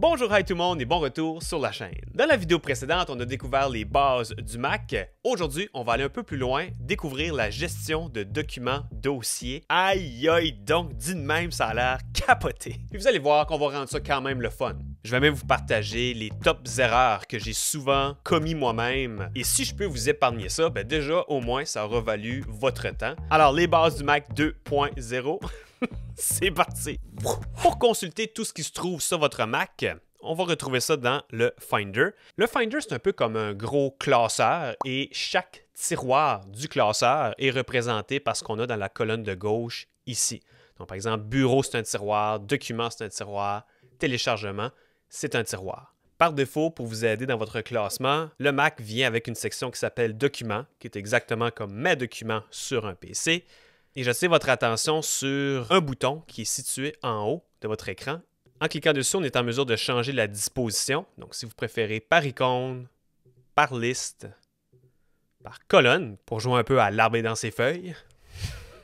Bonjour à tout le monde et bon retour sur la chaîne. Dans la vidéo précédente, on a découvert les bases du Mac. Aujourd'hui, on va aller un peu plus loin, découvrir la gestion de documents, dossiers. Aïe aïe donc, dit même, ça a l'air capoté. Et vous allez voir qu'on va rendre ça quand même le fun. Je vais même vous partager les tops erreurs que j'ai souvent commis moi-même. Et si je peux vous épargner ça, ben déjà, au moins, ça aura valu votre temps. Alors, les bases du Mac 2.0. C'est parti. Pour consulter tout ce qui se trouve sur votre Mac, on va retrouver ça dans le Finder. Le Finder, c'est un peu comme un gros classeur et chaque tiroir du classeur est représenté par ce qu'on a dans la colonne de gauche ici. Donc, par exemple, bureau, c'est un tiroir, documents, c'est un tiroir, téléchargement, c'est un tiroir. Par défaut, pour vous aider dans votre classement, le Mac vient avec une section qui s'appelle Documents, qui est exactement comme Mes documents sur un PC et j'attire votre attention sur un bouton qui est situé en haut de votre écran. En cliquant dessus, on est en mesure de changer la disposition. Donc, si vous préférez par icône, par liste, par colonne, pour jouer un peu à l'arbre dans ses feuilles,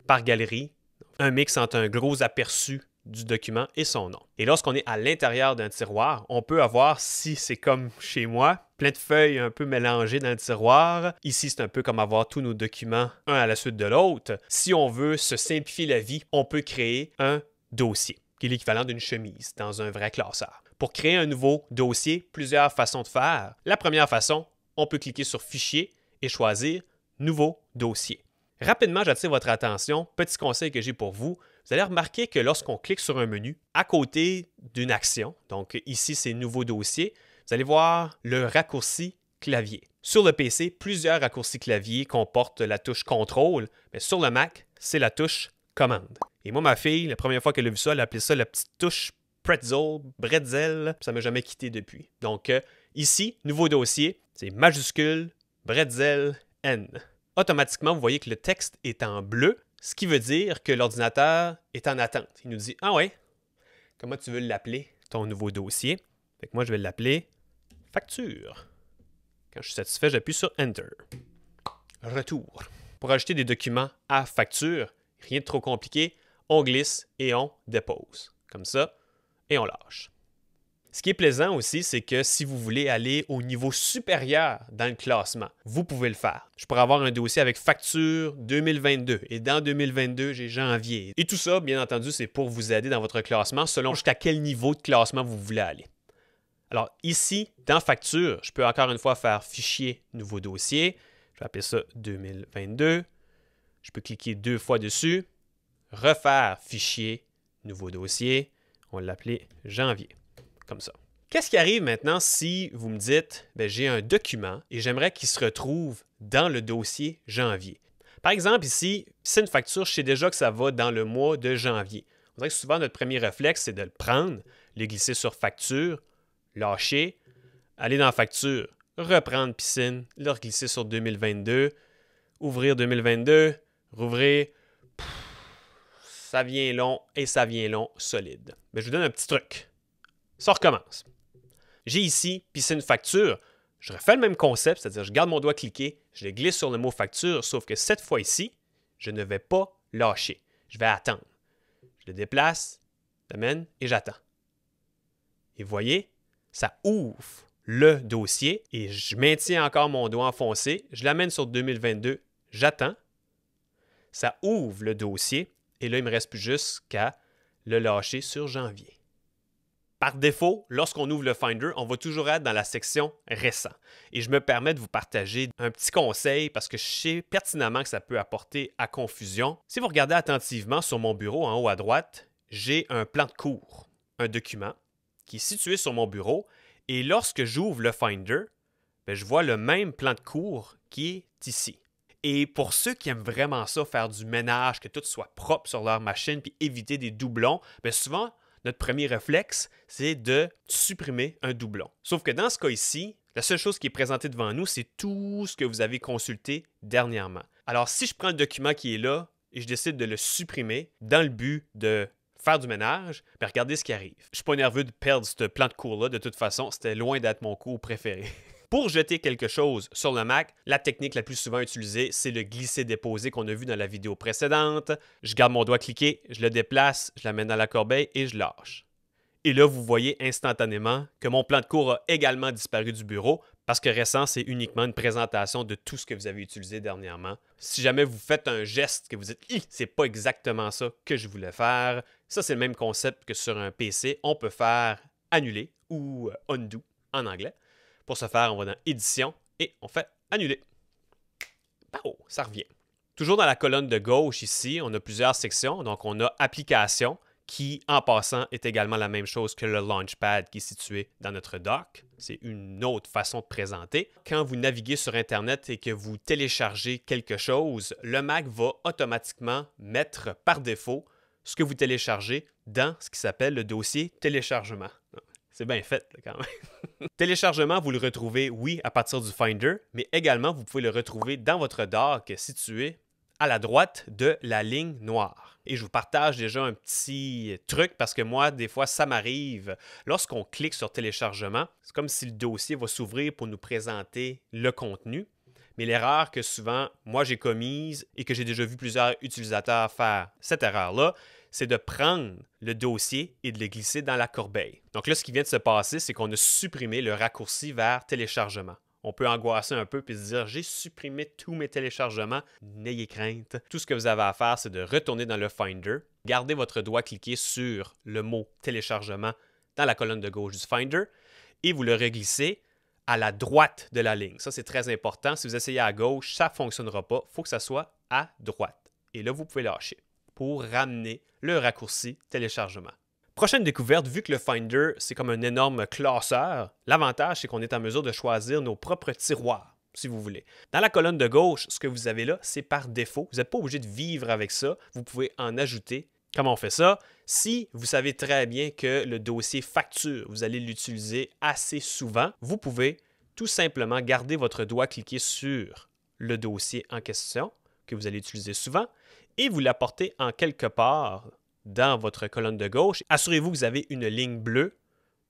par galerie, un mix entre un gros aperçu du document et son nom. Et lorsqu'on est à l'intérieur d'un tiroir, on peut avoir, si c'est comme chez moi, plein de feuilles un peu mélangées dans le tiroir. Ici, c'est un peu comme avoir tous nos documents un à la suite de l'autre. Si on veut se simplifier la vie, on peut créer un dossier, qui est l'équivalent d'une chemise dans un vrai classeur. Pour créer un nouveau dossier, plusieurs façons de faire. La première façon, on peut cliquer sur Fichier et choisir Nouveau dossier. Rapidement, j'attire votre attention, petit conseil que j'ai pour vous, vous allez remarquer que lorsqu'on clique sur un menu, à côté d'une action, donc ici c'est Nouveau dossier, vous allez voir le raccourci clavier. Sur le PC, plusieurs raccourcis clavier comportent la touche Contrôle, mais sur le Mac, c'est la touche Commande. Et moi, ma fille, la première fois qu'elle a vu ça, elle a appelé ça la petite touche pretzel, bretzel, ça m'a jamais quitté depuis. Donc euh, ici, nouveau dossier, c'est majuscule, bretzel, N. Automatiquement, vous voyez que le texte est en bleu, ce qui veut dire que l'ordinateur est en attente. Il nous dit Ah ouais, comment tu veux l'appeler, ton nouveau dossier fait Moi, je vais l'appeler facture. Quand je suis satisfait, j'appuie sur Enter. Retour. Pour ajouter des documents à facture, rien de trop compliqué, on glisse et on dépose. Comme ça, et on lâche. Ce qui est plaisant aussi, c'est que si vous voulez aller au niveau supérieur dans le classement, vous pouvez le faire. Je pourrais avoir un dossier avec facture 2022 et dans 2022, j'ai janvier. Et tout ça, bien entendu, c'est pour vous aider dans votre classement selon jusqu'à quel niveau de classement vous voulez aller. Alors ici, dans facture, je peux encore une fois faire fichier, nouveau dossier. Je vais appeler ça 2022. Je peux cliquer deux fois dessus, refaire fichier, nouveau dossier. On l'appeler « janvier comme ça. Qu'est-ce qui arrive maintenant si vous me dites ben, j'ai un document et j'aimerais qu'il se retrouve dans le dossier janvier? Par exemple, ici, piscine facture, je sais déjà que ça va dans le mois de janvier. On dirait que souvent notre premier réflexe, c'est de le prendre, le glisser sur facture, lâcher, aller dans facture, reprendre piscine, le glisser sur 2022, ouvrir 2022, rouvrir. ça vient long et ça vient long solide. Mais ben, je vous donne un petit truc. Ça recommence. J'ai ici, puis c'est une facture. Je refais le même concept, c'est-à-dire je garde mon doigt cliqué, je le glisse sur le mot facture, sauf que cette fois ici, je ne vais pas lâcher. Je vais attendre. Je le déplace, l'amène et j'attends. Et vous voyez, ça ouvre le dossier et je maintiens encore mon doigt enfoncé. Je l'amène sur 2022, j'attends. Ça ouvre le dossier et là, il me reste plus juste qu'à le lâcher sur janvier. Par défaut, lorsqu'on ouvre le Finder, on va toujours être dans la section récent. Et je me permets de vous partager un petit conseil parce que je sais pertinemment que ça peut apporter à confusion. Si vous regardez attentivement sur mon bureau en haut à droite, j'ai un plan de cours, un document qui est situé sur mon bureau. Et lorsque j'ouvre le Finder, ben, je vois le même plan de cours qui est ici. Et pour ceux qui aiment vraiment ça, faire du ménage, que tout soit propre sur leur machine, puis éviter des doublons, ben, souvent, notre premier réflexe, c'est de supprimer un doublon. Sauf que dans ce cas ici, la seule chose qui est présentée devant nous, c'est tout ce que vous avez consulté dernièrement. Alors si je prends le document qui est là et je décide de le supprimer dans le but de faire du ménage, ben regardez ce qui arrive. Je suis pas nerveux de perdre ce plan de cours-là, de toute façon, c'était loin d'être mon cours préféré. Pour jeter quelque chose sur le Mac, la technique la plus souvent utilisée, c'est le glisser-déposer qu'on a vu dans la vidéo précédente. Je garde mon doigt cliqué, je le déplace, je l'amène dans la corbeille et je lâche. Et là, vous voyez instantanément que mon plan de cours a également disparu du bureau parce que récent, c'est uniquement une présentation de tout ce que vous avez utilisé dernièrement. Si jamais vous faites un geste que vous dites « c'est pas exactement ça que je voulais faire », ça c'est le même concept que sur un PC, on peut faire « annuler » ou euh, « undo » en anglais. Pour ce faire, on va dans Édition et on fait Annuler. ça revient. Toujours dans la colonne de gauche ici, on a plusieurs sections. Donc, on a Application, qui, en passant, est également la même chose que le Launchpad qui est situé dans notre dock. C'est une autre façon de présenter. Quand vous naviguez sur Internet et que vous téléchargez quelque chose, le Mac va automatiquement mettre par défaut ce que vous téléchargez dans ce qui s'appelle le dossier téléchargement. C'est bien fait, quand même. Téléchargement, vous le retrouvez, oui, à partir du Finder, mais également, vous pouvez le retrouver dans votre dock situé à la droite de la ligne noire. Et je vous partage déjà un petit truc parce que moi, des fois, ça m'arrive. Lorsqu'on clique sur téléchargement, c'est comme si le dossier va s'ouvrir pour nous présenter le contenu. Mais l'erreur que souvent, moi, j'ai commise et que j'ai déjà vu plusieurs utilisateurs faire cette erreur-là, c'est de prendre le dossier et de le glisser dans la corbeille. Donc là, ce qui vient de se passer, c'est qu'on a supprimé le raccourci vers téléchargement on peut angoisser un peu puis se dire j'ai supprimé tous mes téléchargements. N'ayez crainte. Tout ce que vous avez à faire, c'est de retourner dans le Finder. Gardez votre doigt cliqué sur le mot téléchargement dans la colonne de gauche du Finder et vous le reglissez à la droite de la ligne. Ça, c'est très important. Si vous essayez à gauche, ça ne fonctionnera pas. Il faut que ça soit à droite. Et là, vous pouvez lâcher pour ramener le raccourci téléchargement. Prochaine découverte, vu que le Finder, c'est comme un énorme classeur, l'avantage, c'est qu'on est en mesure de choisir nos propres tiroirs, si vous voulez. Dans la colonne de gauche, ce que vous avez là, c'est par défaut. Vous n'êtes pas obligé de vivre avec ça. Vous pouvez en ajouter. Comment on fait ça? Si vous savez très bien que le dossier facture, vous allez l'utiliser assez souvent, vous pouvez tout simplement garder votre doigt cliquer sur le dossier en question que vous allez utiliser souvent et vous la portez en quelque part dans votre colonne de gauche. Assurez-vous que vous avez une ligne bleue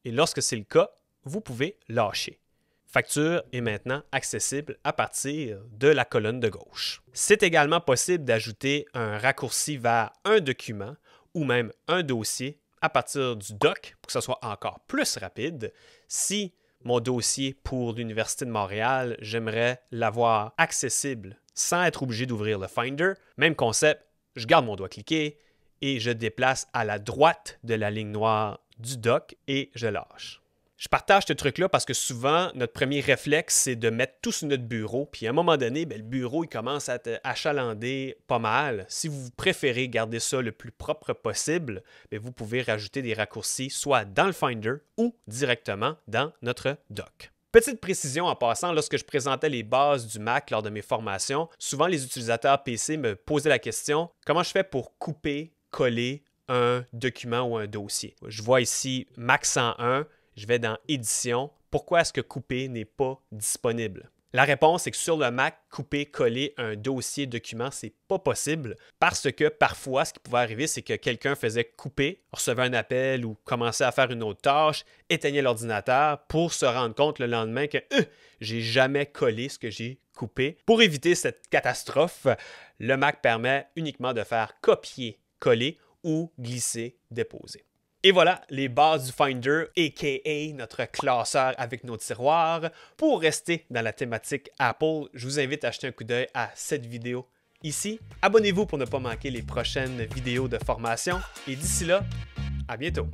et lorsque c'est le cas, vous pouvez lâcher. Facture est maintenant accessible à partir de la colonne de gauche. C'est également possible d'ajouter un raccourci vers un document ou même un dossier à partir du doc pour que ce soit encore plus rapide. Si mon dossier pour l'Université de Montréal, j'aimerais l'avoir accessible sans être obligé d'ouvrir le Finder. Même concept, je garde mon doigt cliqué et je déplace à la droite de la ligne noire du dock et je lâche. Je partage ce truc-là parce que souvent, notre premier réflexe, c'est de mettre tout sur notre bureau. Puis à un moment donné, ben, le bureau, il commence à être achalander pas mal. Si vous préférez garder ça le plus propre possible, ben, vous pouvez rajouter des raccourcis soit dans le Finder ou directement dans notre doc. Petite précision en passant, lorsque je présentais les bases du Mac lors de mes formations, souvent les utilisateurs PC me posaient la question comment je fais pour couper, coller un document ou un dossier Je vois ici Mac 101, je vais dans Édition. Pourquoi est-ce que couper n'est pas disponible la réponse, est que sur le Mac, couper, coller un dossier document, c'est pas possible parce que parfois, ce qui pouvait arriver, c'est que quelqu'un faisait couper, recevait un appel ou commençait à faire une autre tâche, éteignait l'ordinateur pour se rendre compte le lendemain que euh, j'ai jamais collé ce que j'ai coupé. Pour éviter cette catastrophe, le Mac permet uniquement de faire copier, coller ou glisser, déposer. Et voilà les bases du Finder, aka notre classeur avec nos tiroirs. Pour rester dans la thématique Apple, je vous invite à jeter un coup d'œil à cette vidéo ici. Abonnez-vous pour ne pas manquer les prochaines vidéos de formation. Et d'ici là, à bientôt.